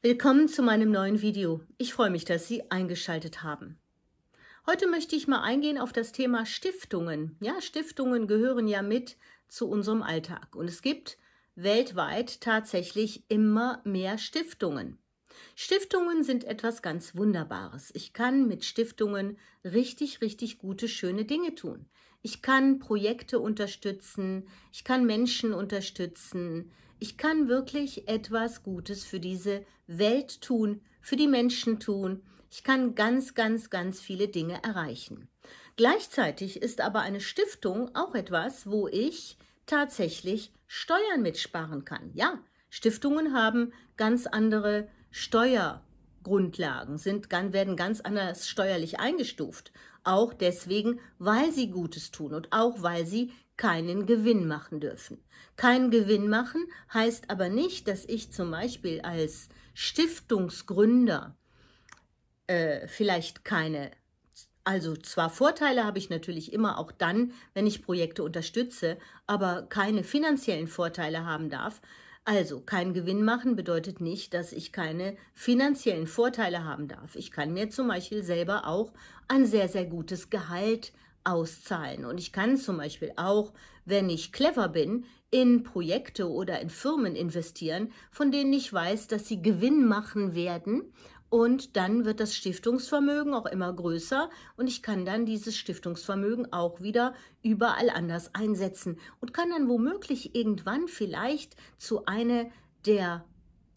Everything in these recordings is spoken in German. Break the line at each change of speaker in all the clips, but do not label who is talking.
Willkommen zu meinem neuen Video. Ich freue mich, dass Sie eingeschaltet haben. Heute möchte ich mal eingehen auf das Thema Stiftungen. Ja, Stiftungen gehören ja mit zu unserem Alltag und es gibt weltweit tatsächlich immer mehr Stiftungen. Stiftungen sind etwas ganz Wunderbares. Ich kann mit Stiftungen richtig, richtig gute, schöne Dinge tun. Ich kann Projekte unterstützen, ich kann Menschen unterstützen, ich kann wirklich etwas Gutes für diese Welt tun, für die Menschen tun. Ich kann ganz, ganz, ganz viele Dinge erreichen. Gleichzeitig ist aber eine Stiftung auch etwas, wo ich tatsächlich Steuern mitsparen kann. Ja, Stiftungen haben ganz andere Steuergrundlagen, sind, werden ganz anders steuerlich eingestuft. Auch deswegen, weil sie Gutes tun und auch weil sie keinen Gewinn machen dürfen. Kein Gewinn machen heißt aber nicht, dass ich zum Beispiel als Stiftungsgründer äh, vielleicht keine, also zwar Vorteile habe ich natürlich immer auch dann, wenn ich Projekte unterstütze, aber keine finanziellen Vorteile haben darf. Also kein Gewinn machen bedeutet nicht, dass ich keine finanziellen Vorteile haben darf. Ich kann mir zum Beispiel selber auch ein sehr, sehr gutes Gehalt auszahlen. Und ich kann zum Beispiel auch, wenn ich clever bin, in Projekte oder in Firmen investieren, von denen ich weiß, dass sie Gewinn machen werden. Und dann wird das Stiftungsvermögen auch immer größer und ich kann dann dieses Stiftungsvermögen auch wieder überall anders einsetzen und kann dann womöglich irgendwann vielleicht zu einer der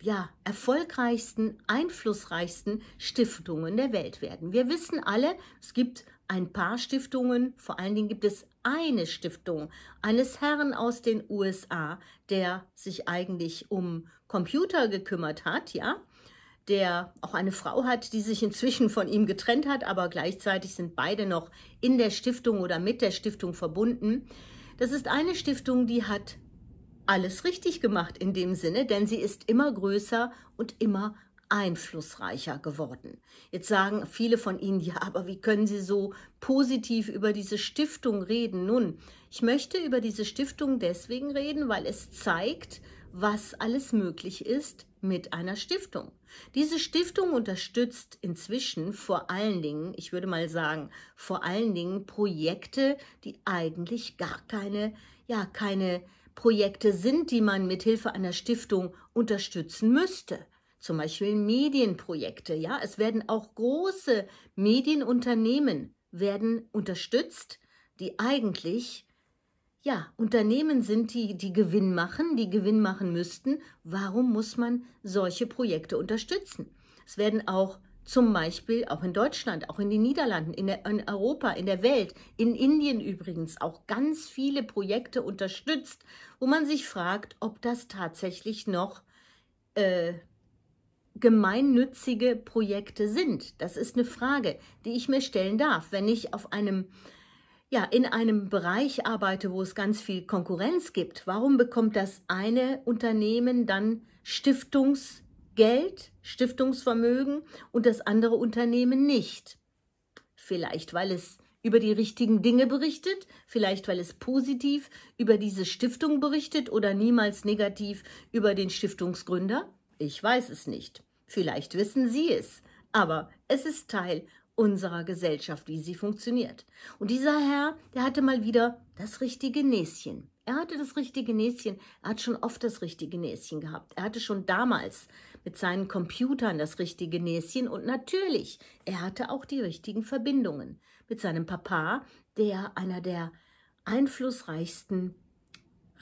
ja, erfolgreichsten, einflussreichsten Stiftungen der Welt werden. Wir wissen alle, es gibt ein paar Stiftungen, vor allen Dingen gibt es eine Stiftung eines Herrn aus den USA, der sich eigentlich um Computer gekümmert hat, ja, der auch eine Frau hat, die sich inzwischen von ihm getrennt hat, aber gleichzeitig sind beide noch in der Stiftung oder mit der Stiftung verbunden. Das ist eine Stiftung, die hat alles richtig gemacht in dem Sinne, denn sie ist immer größer und immer einflussreicher geworden. Jetzt sagen viele von Ihnen, ja, aber wie können Sie so positiv über diese Stiftung reden? Nun, ich möchte über diese Stiftung deswegen reden, weil es zeigt, was alles möglich ist mit einer Stiftung. Diese Stiftung unterstützt inzwischen vor allen Dingen, ich würde mal sagen, vor allen Dingen Projekte, die eigentlich gar keine, ja, keine Projekte sind, die man mit Hilfe einer Stiftung unterstützen müsste zum Beispiel Medienprojekte. Ja, es werden auch große Medienunternehmen werden unterstützt, die eigentlich ja, Unternehmen sind, die, die Gewinn machen, die Gewinn machen müssten. Warum muss man solche Projekte unterstützen? Es werden auch zum Beispiel auch in Deutschland, auch in den Niederlanden, in, der, in Europa, in der Welt, in Indien übrigens auch ganz viele Projekte unterstützt, wo man sich fragt, ob das tatsächlich noch äh, gemeinnützige Projekte sind? Das ist eine Frage, die ich mir stellen darf. Wenn ich auf einem ja, in einem Bereich arbeite, wo es ganz viel Konkurrenz gibt, warum bekommt das eine Unternehmen dann Stiftungsgeld, Stiftungsvermögen und das andere Unternehmen nicht? Vielleicht, weil es über die richtigen Dinge berichtet, vielleicht weil es positiv über diese Stiftung berichtet oder niemals negativ über den Stiftungsgründer? Ich weiß es nicht. Vielleicht wissen Sie es. Aber es ist Teil unserer Gesellschaft, wie sie funktioniert. Und dieser Herr, der hatte mal wieder das richtige Näschen. Er hatte das richtige Näschen. Er hat schon oft das richtige Näschen gehabt. Er hatte schon damals mit seinen Computern das richtige Näschen. Und natürlich, er hatte auch die richtigen Verbindungen. Mit seinem Papa, der einer der einflussreichsten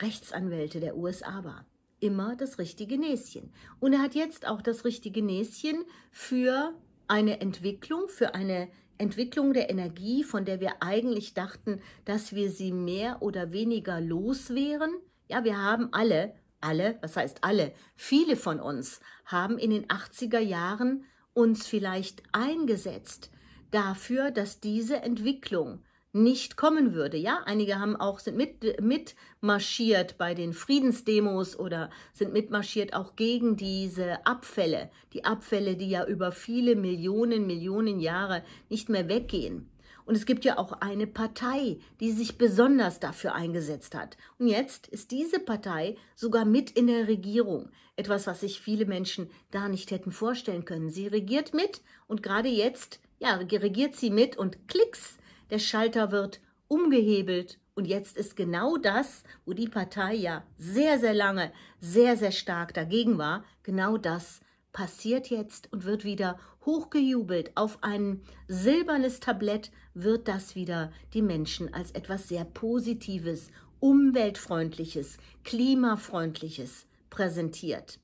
Rechtsanwälte der USA war immer das richtige Näschen. Und er hat jetzt auch das richtige Näschen für eine Entwicklung, für eine Entwicklung der Energie, von der wir eigentlich dachten, dass wir sie mehr oder weniger los wären. Ja, wir haben alle, alle, was heißt alle, viele von uns haben in den 80er Jahren uns vielleicht eingesetzt dafür, dass diese Entwicklung nicht kommen würde. Ja, einige haben auch sind mit mitmarschiert bei den Friedensdemos oder sind mitmarschiert auch gegen diese Abfälle, die Abfälle, die ja über viele Millionen Millionen Jahre nicht mehr weggehen. Und es gibt ja auch eine Partei, die sich besonders dafür eingesetzt hat. Und jetzt ist diese Partei sogar mit in der Regierung. Etwas, was sich viele Menschen gar nicht hätten vorstellen können. Sie regiert mit und gerade jetzt, ja, regiert sie mit und Klicks der Schalter wird umgehebelt. Und jetzt ist genau das, wo die Partei ja sehr, sehr lange, sehr, sehr stark dagegen war, genau das passiert jetzt und wird wieder hochgejubelt. Auf ein silbernes Tablett wird das wieder die Menschen als etwas sehr Positives, Umweltfreundliches, Klimafreundliches präsentiert.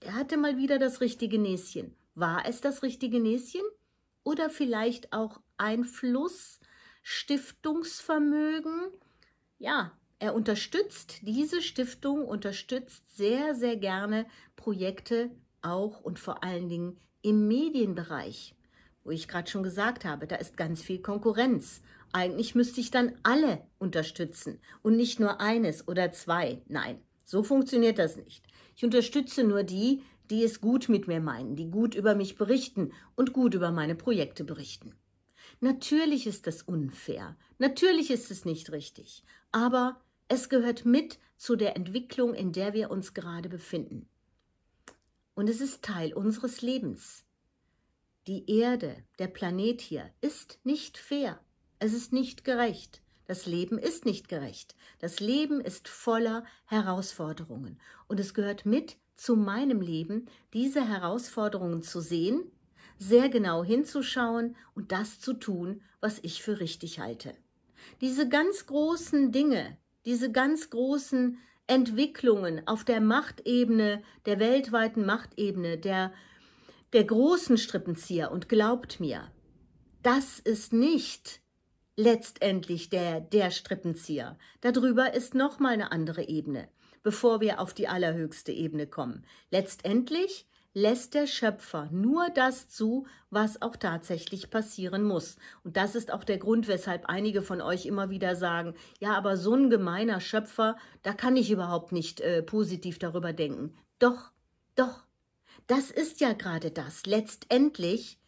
Er hatte mal wieder das richtige Näschen. War es das richtige Näschen? Oder vielleicht auch ein Fluss, Stiftungsvermögen. Ja, er unterstützt, diese Stiftung unterstützt sehr, sehr gerne Projekte auch und vor allen Dingen im Medienbereich, wo ich gerade schon gesagt habe, da ist ganz viel Konkurrenz. Eigentlich müsste ich dann alle unterstützen und nicht nur eines oder zwei. Nein, so funktioniert das nicht. Ich unterstütze nur die, die es gut mit mir meinen, die gut über mich berichten und gut über meine Projekte berichten. Natürlich ist das unfair, natürlich ist es nicht richtig, aber es gehört mit zu der Entwicklung, in der wir uns gerade befinden. Und es ist Teil unseres Lebens. Die Erde, der Planet hier, ist nicht fair, es ist nicht gerecht. Das Leben ist nicht gerecht. Das Leben ist voller Herausforderungen. Und es gehört mit zu meinem Leben, diese Herausforderungen zu sehen sehr genau hinzuschauen und das zu tun, was ich für richtig halte. Diese ganz großen Dinge, diese ganz großen Entwicklungen auf der Machtebene, der weltweiten Machtebene, der, der großen Strippenzieher und glaubt mir, das ist nicht letztendlich der, der Strippenzieher. Darüber ist nochmal eine andere Ebene, bevor wir auf die allerhöchste Ebene kommen. Letztendlich lässt der Schöpfer nur das zu, was auch tatsächlich passieren muss. Und das ist auch der Grund, weshalb einige von euch immer wieder sagen, ja, aber so ein gemeiner Schöpfer, da kann ich überhaupt nicht äh, positiv darüber denken. Doch, doch, das ist ja gerade das. Letztendlich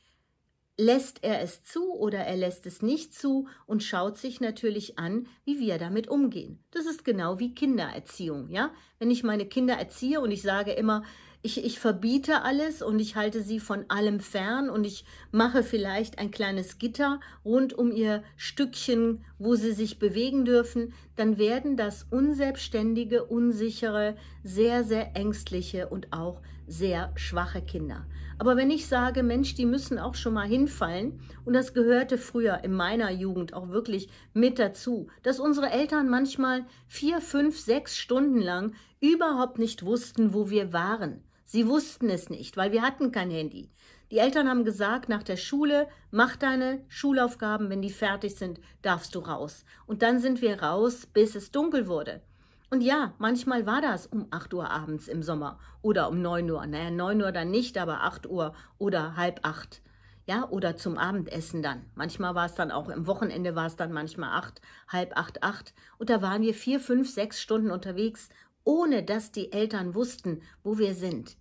lässt er es zu oder er lässt es nicht zu und schaut sich natürlich an, wie wir damit umgehen. Das ist genau wie Kindererziehung, ja? Wenn ich meine Kinder erziehe und ich sage immer, ich, ich verbiete alles und ich halte sie von allem fern und ich mache vielleicht ein kleines Gitter rund um ihr Stückchen, wo sie sich bewegen dürfen, dann werden das unselbstständige, unsichere, sehr, sehr ängstliche und auch sehr schwache Kinder. Aber wenn ich sage, Mensch, die müssen auch schon mal hinfallen, und das gehörte früher in meiner Jugend auch wirklich mit dazu, dass unsere Eltern manchmal vier, fünf, sechs Stunden lang überhaupt nicht wussten, wo wir waren. Sie wussten es nicht, weil wir hatten kein Handy. Die Eltern haben gesagt, nach der Schule, mach deine Schulaufgaben, wenn die fertig sind, darfst du raus. Und dann sind wir raus, bis es dunkel wurde. Und ja, manchmal war das um 8 Uhr abends im Sommer oder um 9 Uhr. Naja, 9 Uhr dann nicht, aber 8 Uhr oder halb 8. Ja, oder zum Abendessen dann. Manchmal war es dann auch, im Wochenende war es dann manchmal 8, halb 8, 8. Und da waren wir 4, 5, 6 Stunden unterwegs, ohne dass die Eltern wussten, wo wir sind.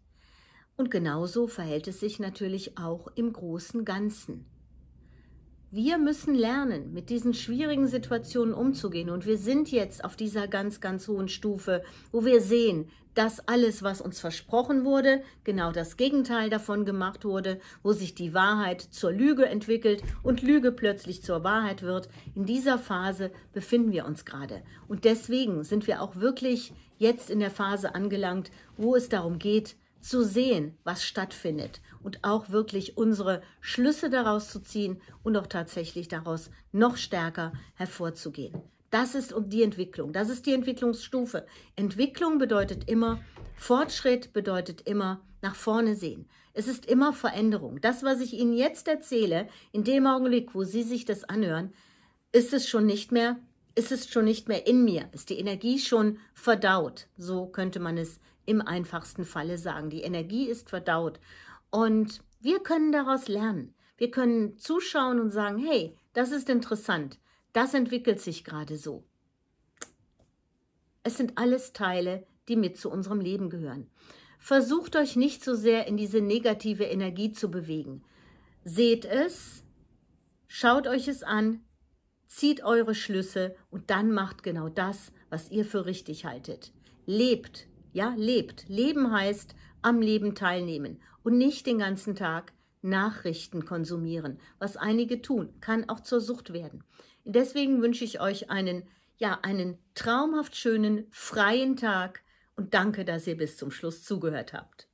Und genauso verhält es sich natürlich auch im großen Ganzen. Wir müssen lernen, mit diesen schwierigen Situationen umzugehen. Und wir sind jetzt auf dieser ganz, ganz hohen Stufe, wo wir sehen, dass alles, was uns versprochen wurde, genau das Gegenteil davon gemacht wurde, wo sich die Wahrheit zur Lüge entwickelt und Lüge plötzlich zur Wahrheit wird. In dieser Phase befinden wir uns gerade. Und deswegen sind wir auch wirklich jetzt in der Phase angelangt, wo es darum geht, zu sehen, was stattfindet und auch wirklich unsere Schlüsse daraus zu ziehen und auch tatsächlich daraus noch stärker hervorzugehen. Das ist die Entwicklung, das ist die Entwicklungsstufe. Entwicklung bedeutet immer, Fortschritt bedeutet immer nach vorne sehen. Es ist immer Veränderung. Das, was ich Ihnen jetzt erzähle, in dem Augenblick, wo Sie sich das anhören, ist es schon nicht mehr, ist es schon nicht mehr in mir, ist die Energie schon verdaut. So könnte man es im einfachsten Falle sagen. Die Energie ist verdaut. Und wir können daraus lernen. Wir können zuschauen und sagen, hey, das ist interessant. Das entwickelt sich gerade so. Es sind alles Teile, die mit zu unserem Leben gehören. Versucht euch nicht so sehr in diese negative Energie zu bewegen. Seht es, schaut euch es an, zieht eure Schlüsse und dann macht genau das, was ihr für richtig haltet. Lebt ja, lebt. Leben heißt am Leben teilnehmen und nicht den ganzen Tag Nachrichten konsumieren. Was einige tun, kann auch zur Sucht werden. Deswegen wünsche ich euch einen, ja, einen traumhaft schönen, freien Tag und danke, dass ihr bis zum Schluss zugehört habt.